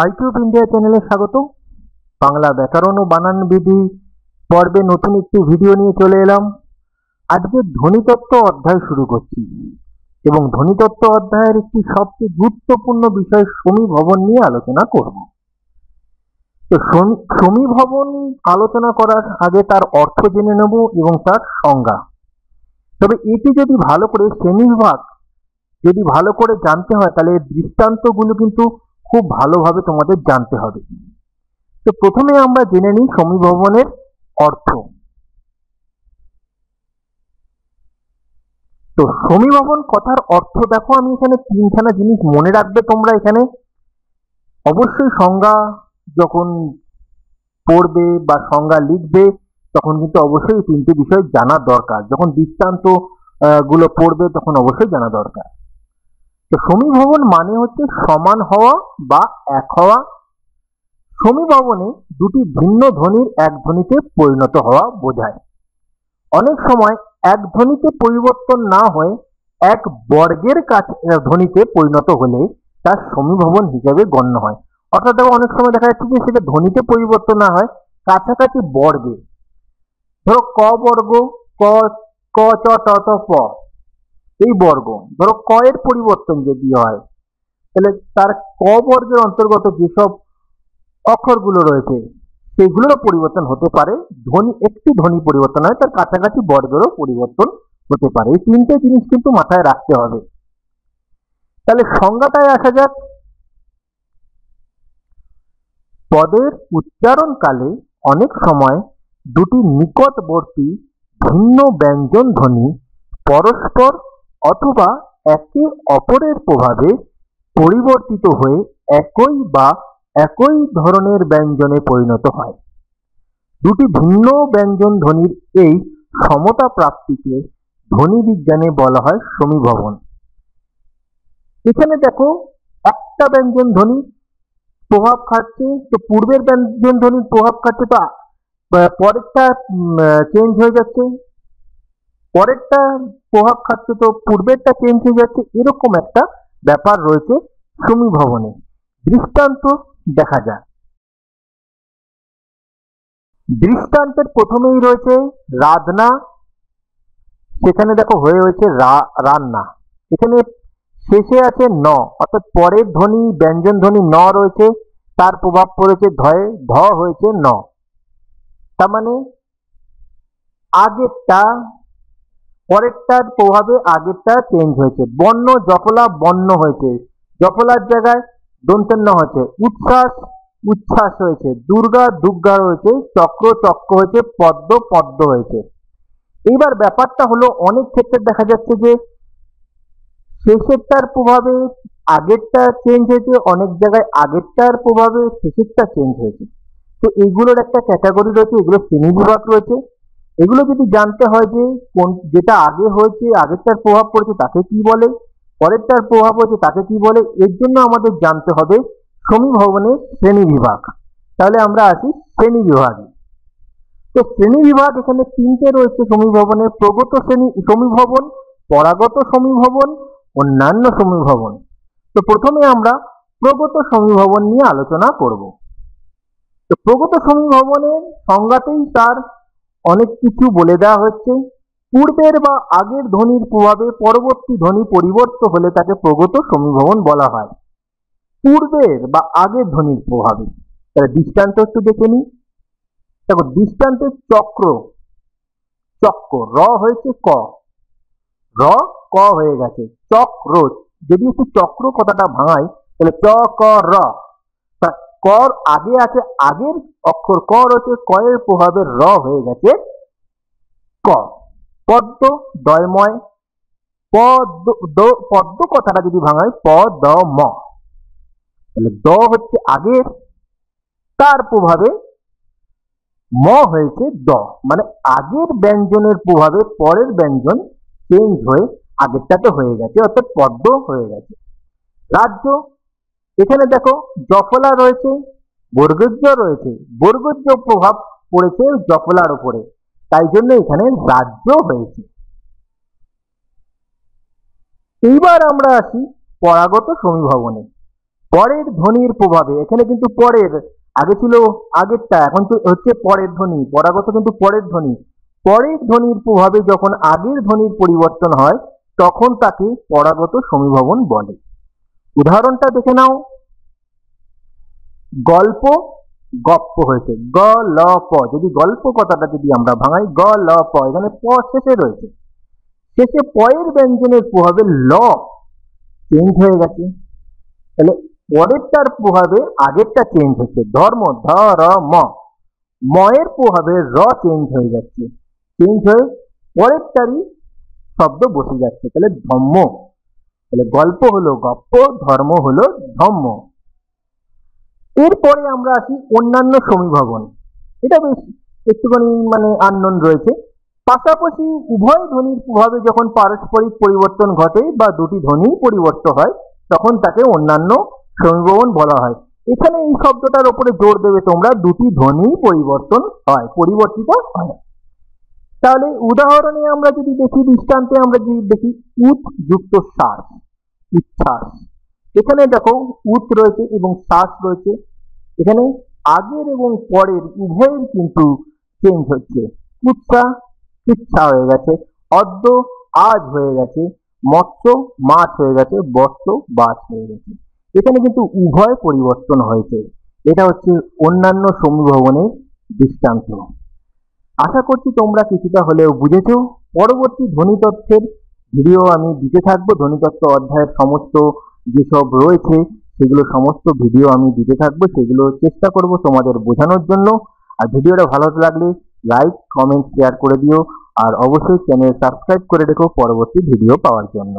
আইটিউব India চ্যানেলে স্বাগত বাংলা ব্যাকরণ ও বানান বিধি পর্বে নতুন একটি ভিডিও নিয়ে চলে এলাম আজকে ধ্বনিতত্ত্ব অধ্যায় শুরু করছি এবং ধ্বনিতত্ত্ব অধ্যায়ের একটি সবচেয়ে গুরুত্বপূর্ণ বিষয় ভবন নিয়ে আলোচনা করব তো ভবন আলোচনা করার আগে তার অর্থ জেনে নেব এবং তার সংজ্ঞা তবে এটি যদি ভালো করে শ্রেণীবিভাগ যদি ভালো করে জানতে হয় তাহলে দৃষ্টান্তগুলো কিন্তু খুব ভালোভাবে তোমাদের জানতে হবে তো প্রথমে আমরা জেনে নিই সমীভবনের অর্থ তো সমীভবন কথার অর্থ দেখো আমি এখানে তিনখানা জিনিস মনে রাখবে তোমরা এখানে অবশ্যই সংজ্ঞা যখন পড়বে বা সংজ্ঞা লিখবে তখন কিন্তু অবশ্যই তিনটি বিষয় জানা দরকার যখন দৃষ্টান্ত গুলো পড়বে তখন অবশ্যই জানা দরকার সমীভবন মানে হচ্ছে সমান হওয়া বা এক হওয়া সমীভবনে দুটি ভিন্ন ধ্বনির এক ধ্বনিতে পরিণত হওয়া বোঝায় অনেক সময় এক ধ্বনিতে পরিবর্তন না হয়ে এক বর্গের কাছে ধ্বনিতে পরিণত হলে তার সমীভবন হিসাবে গণ্য হয় অর্থাৎ অনেক সময় দেখা যাচ্ছে যে সেটা ধ্বনিতে পরিবর্তন না হয় কাছাকাছি বর্গে ধরো ক বর্গ ক ক চ ট প এই বর্গ ধরো ক এর পরিবর্তন যদি হয় তাহলে তার ক বর্গের অন্তর্গত যেসব অক্ষরগুলো রয়েছে সেগুলোরও পরিবর্তন হতে পারে ধ্বনি একটি ধ্বনি পরিবর্তন হয় তার কাছাকাছি বর্গেরও পরিবর্তন হতে পারে এই তিনটে জিনিস কিন্তু মাথায় রাখতে হবে তাহলে সংজ্ঞাটায় আসা যাক পদের উচ্চারণকালে অনেক সময় দুটি নিকটবর্তী ভিন্ন ব্যঞ্জন ধ্বনি পরস্পর অথবা একে অপরের প্রভাবে পরিবর্তিত হয়ে একই বা একই ধরনের ব্যঞ্জনে পরিণত হয় দুটি ভিন্ন ব্যঞ্জন ধ্বনির এই সমতা প্রাপ্তিকে ধ্বনি বিজ্ঞানে বলা হয় সমীভবন এখানে দেখো একটা ব্যঞ্জন ধ্বনি প্রভাব খাটছে তো পূর্বের ব্যঞ্জন ধ্বনির প্রভাব খাচ্ছে তো পরেরটা চেঞ্জ হয়ে যাচ্ছে পরেরটা প্রভাব খাচ্ছে তো পূর্বেরটা চেঞ্জ হয়ে যাচ্ছে এরকম একটা ব্যাপার রয়েছে ভবনে দৃষ্টান্ত দেখা যায় দৃষ্টান্তের প্রথমেই রয়েছে রাধনা সেখানে দেখো হয়ে হয়েছে রান্না এখানে শেষে আছে ন অর্থাৎ পরের ধ্বনি ব্যঞ্জন ধ্বনি ন রয়েছে তার প্রভাব পড়েছে ধয়ে ধ হয়েছে ন তার মানে আগেরটা পরেরটার প্রভাবে আগেরটা চেঞ্জ হয়েছে বন্য জপলা বন্য হয়েছে জপলার জায়গায় দন্তন্য হয়েছে উচ্ছ্বাস উচ্ছ্বাস হয়েছে দুর্গা দুর্গা হয়েছে চক্র চক্র হয়েছে পদ্ম পদ্ম হয়েছে এইবার ব্যাপারটা হলো অনেক ক্ষেত্রে দেখা যাচ্ছে যে শেষেরটার প্রভাবে আগেরটা চেঞ্জ হয়েছে অনেক জায়গায় আগেরটার প্রভাবে শেষেরটা চেঞ্জ হয়েছে তো এইগুলোর একটা ক্যাটাগরি রয়েছে এগুলো শ্রেণীবিভাগ রয়েছে এগুলো যদি জানতে হয় যে কোন যেটা আগে হয়েছে আগেরটার প্রভাব পড়েছে তাকে কি বলে পরেরটার প্রভাব হয়েছে তাকে কি বলে এর জন্য আমাদের জানতে হবে শ্রমী ভবনের শ্রেণী বিভাগ তাহলে আমরা আসি শ্রেণী বিভাগে তো শ্রেণী বিভাগ এখানে তিনটে রয়েছে শ্রমিক ভবনের প্রগত শ্রেণী শ্রমী ভবন পরাগত শ্রমিক ভবন অন্যান্য শ্রমিক ভবন তো প্রথমে আমরা প্রগত শ্রমী ভবন নিয়ে আলোচনা করব তো প্রগত শ্রমিক ভবনের সংজ্ঞাতেই তার অনেক কিছু বলে দেওয়া হচ্ছে পূর্বের বা আগের ধ্বনির প্রভাবে পরবর্তী ধ্বনি পরিবর্তন হলে তাকে প্রগত সমীভবন বলা হয় পূর্বের বা আগের ধ্বনির প্রভাবে তাহলে দৃষ্টান্ত একটু দেখে নিই দেখো দৃষ্টান্তের চক্র চক্র র হয়েছে ক র ক হয়ে গেছে চক্র যদি একটু চক্র কথাটা ভাঙায় তাহলে চ ক র কর আগে আছে আগের অক্ষর কর হচ্ছে কয়ের প্রভাবে র হয়ে গেছে ক পদ্ম দয়ময় পদ্ম পদ্ম কথাটা যদি ভাঙা হয় প দ ম তাহলে দ হচ্ছে আগের তার প্রভাবে ম হয়েছে দ মানে আগের ব্যঞ্জনের প্রভাবে পরের ব্যঞ্জন চেঞ্জ হয়ে আগেরটাতে হয়ে গেছে অর্থাৎ পদ্ম হয়ে গেছে রাজ্য এখানে দেখো জফলা রয়েছে বর্গজ্য রয়েছে বর্গজ্য প্রভাব পড়েছে জফলার উপরে তাই জন্য এখানে রাজ্য হয়েছে এইবার আমরা আসি পরাগত সমীভবনে পরের ধ্বনির প্রভাবে এখানে কিন্তু পরের আগে ছিল আগেরটা এখন হচ্ছে পরের ধ্বনি পরাগত কিন্তু পরের ধ্বনি পরের ধ্বনির প্রভাবে যখন আগের ধ্বনির পরিবর্তন হয় তখন তাকে পরাগত সমীভবন বলে উদাহরণটা দেখে নাও গল্প গপ্প হয়েছে গ ল প যদি গল্প কথাটা যদি আমরা ভাঙাই গ ল প এখানে প শেষে রয়েছে শেষে পয়ের ব্যঞ্জনের প্রভাবে ল চেঞ্জ হয়ে গেছে তাহলে পরেরটার প্রভাবে আগেরটা চেঞ্জ হচ্ছে ধর্ম ধ র ম ময়ের প্রভাবে র চেঞ্জ হয়ে যাচ্ছে চেঞ্জ হয়ে পরেরটারই শব্দ বসে যাচ্ছে তাহলে ধম্ম তাহলে গল্প হলো গপ্প ধর্ম হলো ধম্ম এরপরে আমরা আসি অন্যান্য সমীভবন এটা বেশ একটুখানি মানে আননোন রয়েছে পাশাপাশি উভয় ধ্বনির প্রভাবে যখন পারস্পরিক পরিবর্তন ঘটে বা দুটি ধ্বনি পরিবর্তন হয় তখন তাকে অন্যান্য সমীভবন বলা হয় এখানে এই শব্দটার ওপরে জোর দেবে তোমরা দুটি ধ্বনি পরিবর্তন হয় পরিবর্তিত হয় তাহলে উদাহরণে আমরা যদি দেখি দৃষ্টান্তে আমরা যদি দেখি উৎ যুক্ত শ্বাস উচ্ছ্বাস এখানে দেখো উৎ রয়েছে এবং শ্বাস রয়েছে এখানে আগের এবং পরের উভয়ের কিন্তু চেঞ্জ হচ্ছে উচ্ছা ইচ্ছা হয়ে গেছে অদ্য আজ হয়ে গেছে মৎস্য মাছ হয়ে গেছে বস্ত্র বাস হয়ে গেছে এখানে কিন্তু উভয় পরিবর্তন হয়েছে এটা হচ্ছে অন্যান্য সমীভবনের দৃষ্টান্ত আশা করছি তোমরা কিছুটা হলেও বুঝেছ পরবর্তী ধ্বনিতত্ত্বের ভিডিও আমি দিতে থাকবো ধনীতত্ত্ব অধ্যায়ের সমস্ত যেসব রয়েছে সেগুলো সমস্ত ভিডিও আমি দিতে থাকবো সেগুলো চেষ্টা করব তোমাদের বোঝানোর জন্য আর ভিডিওটা ভালো লাগলে লাইক কমেন্ট শেয়ার করে দিও আর অবশ্যই চ্যানেল সাবস্ক্রাইব করে রেখো পরবর্তী ভিডিও পাওয়ার জন্য